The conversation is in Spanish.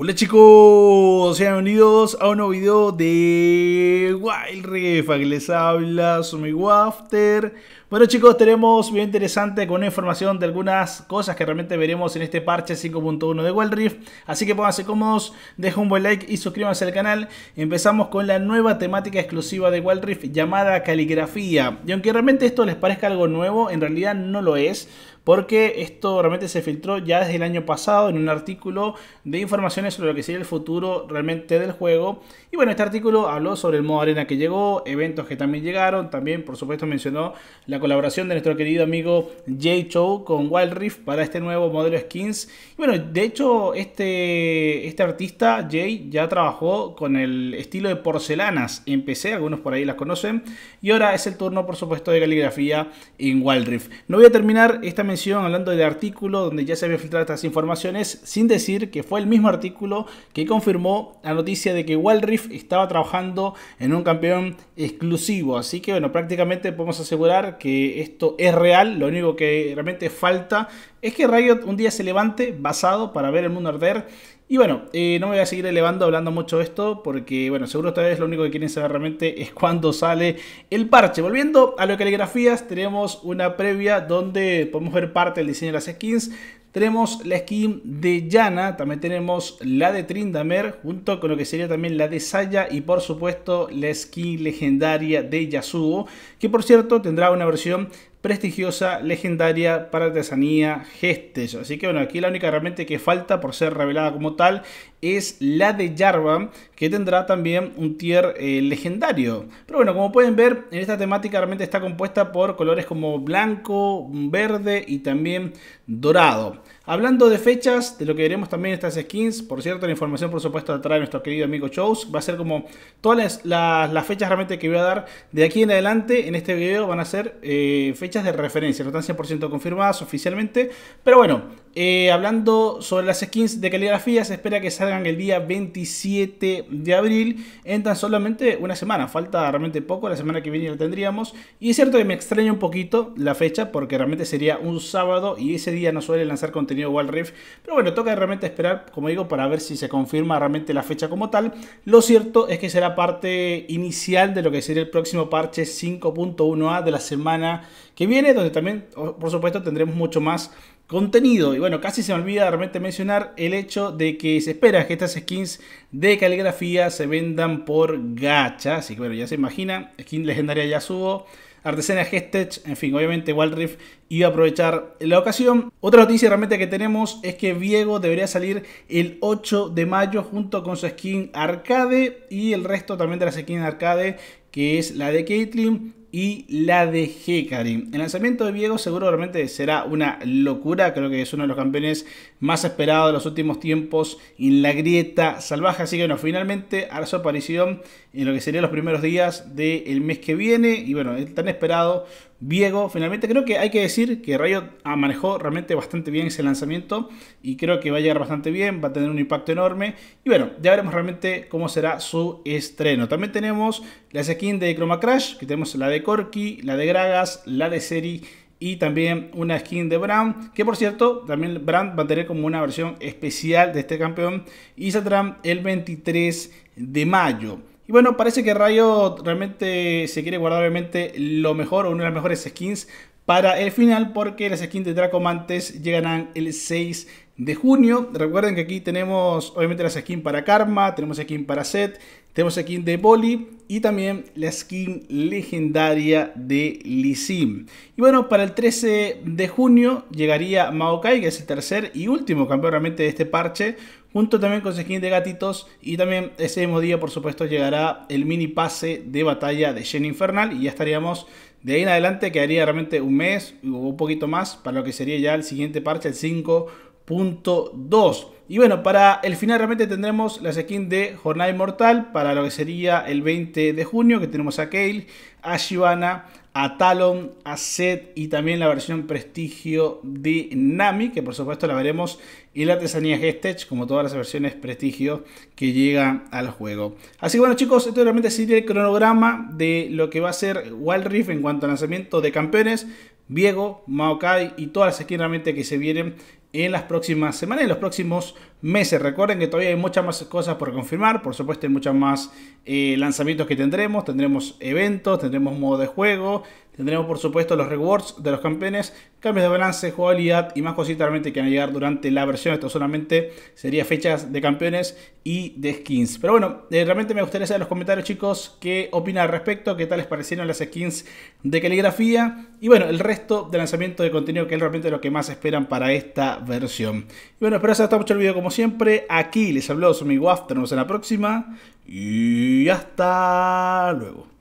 Hola chicos, sean bienvenidos a un nuevo video de Wild Rift, aquí les habla Sumi Wafter. Bueno chicos, tenemos video interesante con información de algunas cosas que realmente veremos en este parche 5.1 de Wild Rift. Así que pónganse cómodos, dejen un buen like y suscríbanse al canal. Empezamos con la nueva temática exclusiva de Wild Rift llamada caligrafía. Y aunque realmente esto les parezca algo nuevo, en realidad no lo es porque esto realmente se filtró ya desde el año pasado en un artículo de informaciones sobre lo que sería el futuro realmente del juego. Y bueno, este artículo habló sobre el modo arena que llegó, eventos que también llegaron, también por supuesto mencionó la colaboración de nuestro querido amigo Jay Chow con Wild Rift para este nuevo modelo skins. Y bueno, de hecho este, este artista Jay ya trabajó con el estilo de porcelanas en PC, algunos por ahí las conocen, y ahora es el turno por supuesto de caligrafía en Wild Rift. No voy a terminar esta mención hablando de artículo donde ya se habían filtrado estas informaciones, sin decir que fue el mismo artículo que confirmó la noticia de que Wild estaba trabajando en un campeón exclusivo. Así que bueno, prácticamente podemos asegurar que esto es real, lo único que realmente falta es que Riot un día se levante basado para ver el mundo arder. Y bueno, eh, no me voy a seguir elevando hablando mucho de esto porque, bueno, seguro ustedes lo único que quieren saber realmente es cuándo sale el parche. Volviendo a lo caligrafías, tenemos una previa donde podemos ver parte del diseño de las skins. Tenemos la skin de Yana, también tenemos la de Trindamer, junto con lo que sería también la de Saya y por supuesto la skin legendaria de Yasuo, que por cierto tendrá una versión prestigiosa, legendaria para artesanía Gestes. Así que bueno, aquí la única realmente que falta por ser revelada como tal es la de Jarvan, que tendrá también un tier eh, legendario. Pero bueno, como pueden ver, en esta temática realmente está compuesta por colores como blanco, verde y también dorado. Hablando de fechas, de lo que veremos también en estas skins, por cierto, la información por supuesto la trae nuestro querido amigo Shows, va a ser como todas las, fechas realmente que voy a dar de aquí en adelante en este video van a ser eh, fechas fechas de referencia, no están 100% confirmadas oficialmente, pero bueno, eh, hablando sobre las skins de caligrafía, se espera que salgan el día 27 de abril en tan solamente una semana. Falta realmente poco, la semana que viene lo tendríamos. Y es cierto que me extraña un poquito la fecha porque realmente sería un sábado y ese día no suele lanzar contenido Wild Rift. Pero bueno, toca realmente esperar, como digo, para ver si se confirma realmente la fecha como tal. Lo cierto es que será parte inicial de lo que sería el próximo parche 5.1a de la semana que viene, donde también, por supuesto, tendremos mucho más contenido. Y bueno, casi se me olvida realmente mencionar el hecho de que se espera que estas skins de caligrafía se vendan por gacha. Así que bueno, ya se imagina, skin legendaria ya subo. Artesana Hestech, en fin, obviamente Waldriff iba a aprovechar la ocasión. Otra noticia realmente que tenemos es que Viego debería salir el 8 de mayo junto con su skin arcade y el resto también de las skins arcade que es la de Caitlyn y la de Hecarim El lanzamiento de Viego seguramente será una locura, creo que es uno de los campeones más esperados de los últimos tiempos en la grieta salvaje, así que bueno, finalmente hará su aparición en lo que serían los primeros días del mes que viene y bueno, es tan esperado Viego. Finalmente creo que hay que decir que Riot manejó realmente bastante bien ese lanzamiento y creo que va a llegar bastante bien, va a tener un impacto enorme y bueno, ya veremos realmente cómo será su estreno. También tenemos la skin de Chroma Crash, que tenemos la de Corky, la de Gragas, la de Seri y también una skin de Brand, que por cierto, también Brand va a tener como una versión especial de este campeón y saldrá el 23 de mayo. Y bueno, parece que Rayo realmente se quiere guardar obviamente lo mejor o una de las mejores skins para el final porque las skins de Dracomantes llegarán el 6 de junio. Recuerden que aquí tenemos obviamente las skins para Karma, tenemos skin para Set, tenemos skin de boli y también la skin legendaria de Lissim. Y bueno, para el 13 de junio llegaría Maokai, que es el tercer y último campeón realmente de este parche. Junto también con skin de gatitos. Y también ese mismo día, por supuesto, llegará el mini pase de batalla de Shen Infernal. Y ya estaríamos de ahí en adelante, quedaría realmente un mes o un poquito más para lo que sería ya el siguiente parche, el 5 Punto 2. Y bueno, para el final realmente tendremos la skin de Jornada mortal para lo que sería el 20 de junio, que tenemos a Kale, a Shivana, a Talon, a Zed y también la versión Prestigio de Nami, que por supuesto la veremos, y la artesanía Gestech, como todas las versiones Prestigio que llegan al juego. Así que bueno chicos, esto realmente sería el cronograma de lo que va a ser Wild Rift en cuanto al lanzamiento de campeones. Viego, Maokai y todas las skins realmente que se vienen en las próximas semanas, en los próximos meses. Recuerden que todavía hay muchas más cosas por confirmar, por supuesto hay muchas más eh, lanzamientos que tendremos, tendremos eventos, tendremos modo de juego, Tendremos por supuesto los rewards de los campeones, cambios de balance, jugabilidad y más cositas realmente que van a llegar durante la versión. Esto solamente sería fechas de campeones y de skins. Pero bueno, eh, realmente me gustaría saber en los comentarios chicos qué opinan al respecto, qué tal les parecieron las skins de caligrafía y bueno, el resto de lanzamiento de contenido que es realmente lo que más esperan para esta versión. Y bueno, espero que os haya gustado mucho el video como siempre. Aquí les habló su amigo After, nos vemos en la próxima y hasta luego.